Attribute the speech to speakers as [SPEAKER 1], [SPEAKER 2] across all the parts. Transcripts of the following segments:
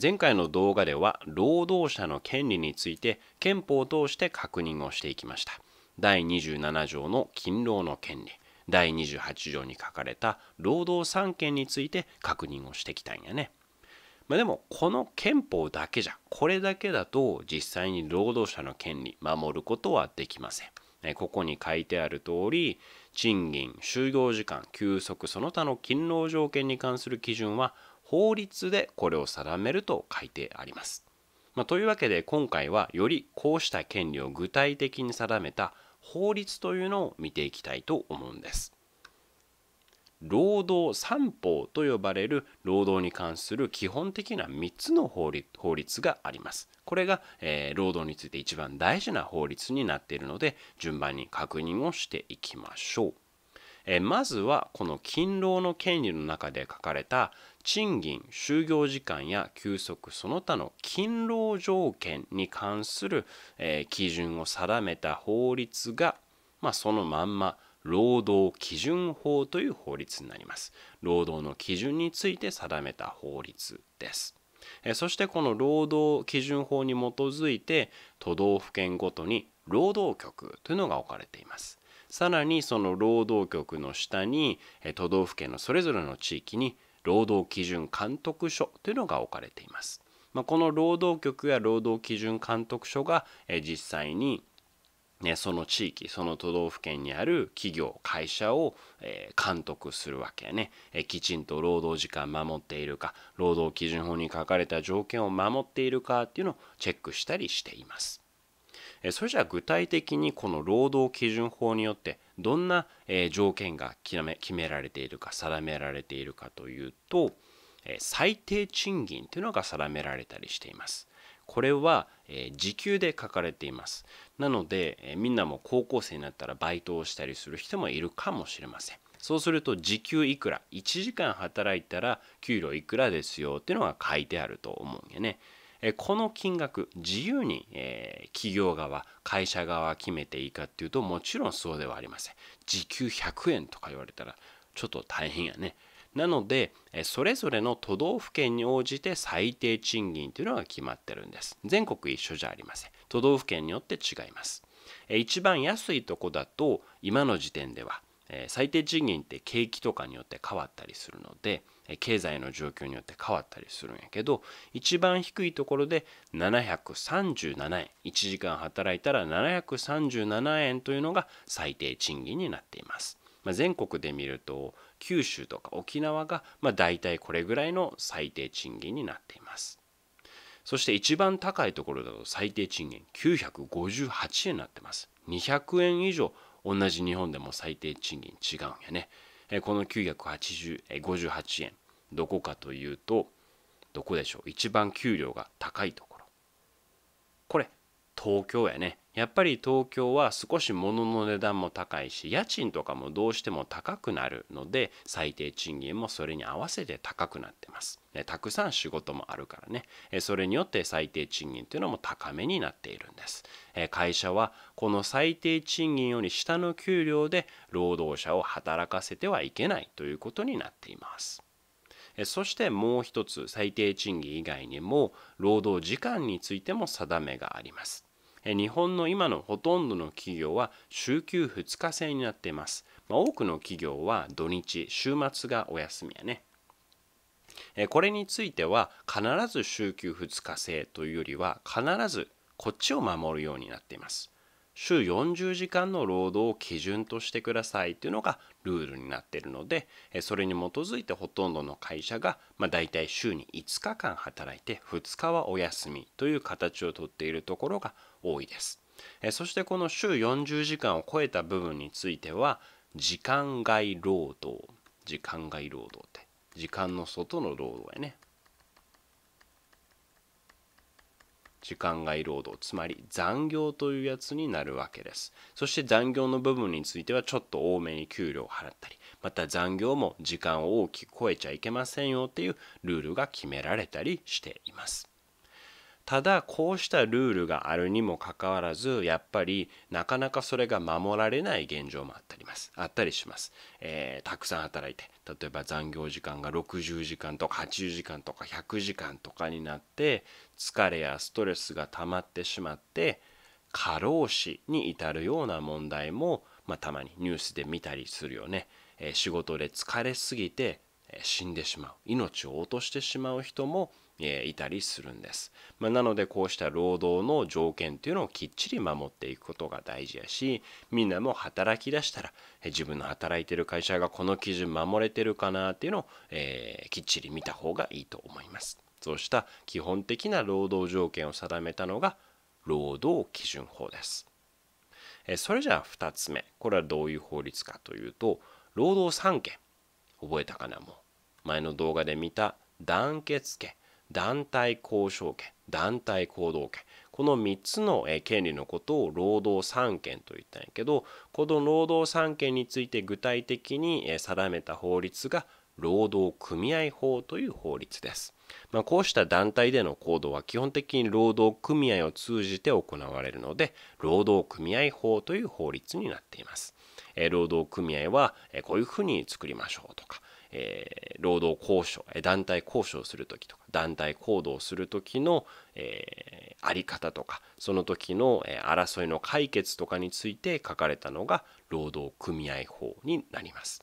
[SPEAKER 1] 前回の動画では労働者の権利について憲法を通して確認をしていきました第27条の勤労の権利第28条に書かれた労働三権について確認をしてきたんやね、まあ、でもこの憲法だけじゃこれだけだと実際に労働者の権利守ることはできませんここに書いてある通り賃金就業時間休息その他の勤労条件に関する基準は法律でこれを定めると書いてあります。まあ、というわけで今回はよりこうした権利を具体的に定めた法律というのを見ていきたいと思うんです。労働三法と呼ばれる労働に関する基本的な3つの法律があります。これが、えー、労働について一番大事な法律になっているので順番に確認をしていきましょう。えまずはこの勤労の権利の中で書かれた賃金就業時間や休息その他の勤労条件に関する、え基準を定めた法律が、まあ、そのまんま労働基準法という法律になります。労働の基準について定めた法律です。そしてこの労働基準法に基づいて都道府県ごとに労働局というのが置かれています。さらにその労働局の下に都道府県のそれぞれの地域に労働基準監督署というのが置かれています。まあ、この労働局や労働基準監督署が実際にね、その地域その都道府県にある企業会社を、え監督するわけやね、えきちんと労働時間守っているか労働基準法に書かれた条件を守っているかっていうのをチェックしたりしています。それじゃあ具体的にこの労働基準法によってどんな条件が決められているか定められているかというと最低賃金というのが定められたりしています。これは時給で書かれていますなのでみんなも高校生になったらバイトをしたりする人もいるかもしれませんそうすると時給いくら1時間働いたら給料いくらですよっていうのが書いてあると思うんやねこの金額自由に企業側会社側決めていいかっていうともちろんそうではありません時給100円とか言われたらちょっと大変やねなのでそれぞれの都道府県に応じて最低賃金というのが決まってるんです全国一緒じゃありません都道府県によって違います一番安いとこだと今の時点では最低賃金って景気とかによって変わったりするので経済の状況によって変わったりするんやけど一番低いところで737円1時間働いたら737円というのが最低賃金になっています。まあ、全国で見ると九州とか沖縄がまあ大体これぐらいの最低賃金になっています。そして一番高いところだと最低賃金958円になってます。200円以上同じ日本でも最低賃金違うんやね。この958円どこかというとどこでしょう一番給料が高いところこれ東京やねやっぱり東京は少し物の値段も高いし家賃とかもどうしても高くなるので最低賃金もそれに合わせて高くなってます、たくさん仕事もあるからねそれによって最低賃金というのも高めになっているんです会社はこの最低賃金より下の給料で労働者を働かせてはいけないということになっていますそしてもう一つ最低賃金以外にも労働時間についても定めがあります日本の今のほとんどの企業は週休2日制になっています多くの企業は土日週末がお休みやねこれについては必ず週休2日制というよりは必ずこっちを守るようになっています週40時間の労働を基準としてくださいというのがルールになっているのでそれに基づいてほとんどの会社が、だい大体週に5日間働いて2日はお休みという形をとっているところが多いですそしてこの週40時間を超えた部分については時間外労働時間外労働って時間の外の労働やね時間外労働つまり残業というやつになるわけですそして残業の部分についてはちょっと多めに給料を払ったりまた残業も時間を大きく超えちゃいけませんよっていうルールが決められたりしていますただこうしたルールがあるにもかかわらずやっぱりなかなかそれが守られない現状もあったりますあったりします、えー、たくさん働いて例えば残業時間が60時間とか80時間とか100時間とかになって疲れやストレスが溜まってしまって過労死に至るような問題も、まあ、たまにニュースで見たりするよね、えー、仕事で疲れすぎて死んでしまう命を落としてしまう人もいたりするんです。まあ、なのでこうした労働の条件っていうのをきっちり守っていくことが大事やしみんなも働き出したら自分の働いてる会社がこの基準守れてるかなっていうのを、えー、きっちり見た方がいいと思います。そうした基本的な労働条件を定めたのが労働基準法です。それじゃあ2つ目これはどういう法律かというと労働三権覚えたかなもう前の動画で見た団結権団体交渉権団体行動権この3つの権利のことを労働三権と言ったんやけどこの労働三権について具体的に定めた法律が労働組合法という法律です。まあ、こうした団体での行動は基本的に労働組合を通じて行われるので労働組合法という法律になっています。労働組合はこういうふうに作りましょうとかえー、労働交渉、団体交渉する時とか、団体行動する時の、えー、あり方とか、その時の、えー、争いの解決とかについて書かれたのが労働組合法になります。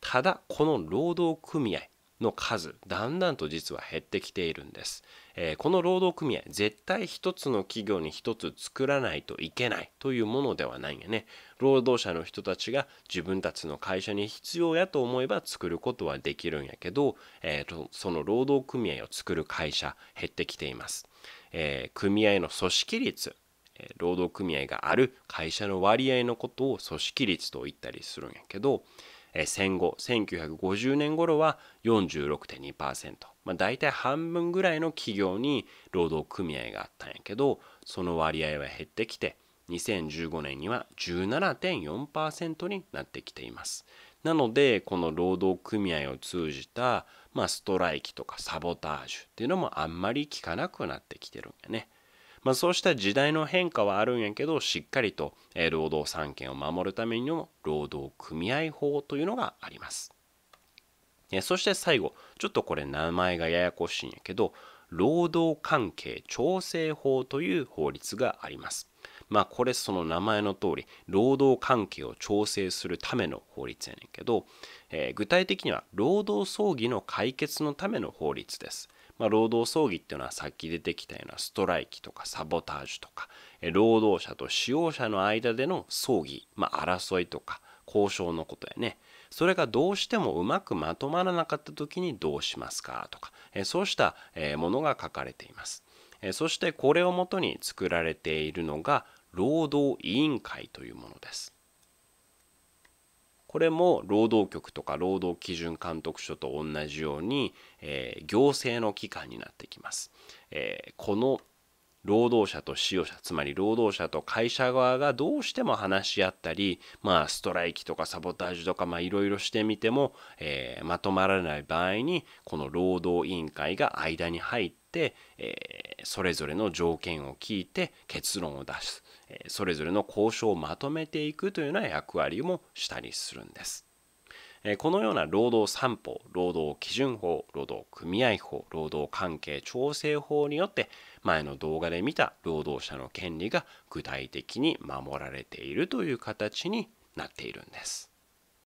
[SPEAKER 1] ただ、この労働組合、の数だんだんと実は減ってきているんです、えー、この労働組合絶対一つの企業に一つ作らないといけないというものではないんやね労働者の人たちが自分たちの会社に必要やと思えば作ることはできるんやけど、えーと、その労働組合を作る会社減ってきています、えー、組合の組織率労働組合がある会社の割合のことを組織率と言ったりするんやけど戦後1950年頃は46.2%、まあ、大体半分ぐらいの企業に労働組合があったんやけどその割合は減ってきて2015年には17.4%になってきています。なのでこの労働組合を通じた、まあ、ストライキとかサボタージュっていうのもあんまり効かなくなってきてるんやね。まあ、そうした時代の変化はあるんやけどしっかりと労働三権を守るためにも労働組合法というのがあります。そして最後ちょっとこれ名前がややこしいんやけど労働関係調整法という法律があります。まあこれその名前の通り労働関係を調整するための法律やねんけど、えー、具体的には労働争議の解決のための法律です。まあ、労働争議っていうのはさっき出てきたようなストライキとかサボタージュとか、労働者と使用者の間での争議、まあ、争いとか交渉のことやね。それがどうしてもうまくまとまらなかった時にどうしますかとか、そうしたものが書かれています。そしてこれをもとに作られているのが労働委員会というものです。これも労働局とか労働基準監督署と同じように、えー、行政の機関になってきます。えー、この労働者と使用者つまり労働者と会社側がどうしても話し合ったり、まあ、ストライキとかサボタージュとかいろいろしてみても、えー、まとまらない場合にこの労働委員会が間に入って、えー、それぞれの条件を聞いて結論を出すそれぞれの交渉をまとめていくというような役割もしたりするんです。このような労働三法、労働基準法、労働組合法、労働関係調整法によって前の動画で見た労働者の権利が具体的に守られているという形になっているんです。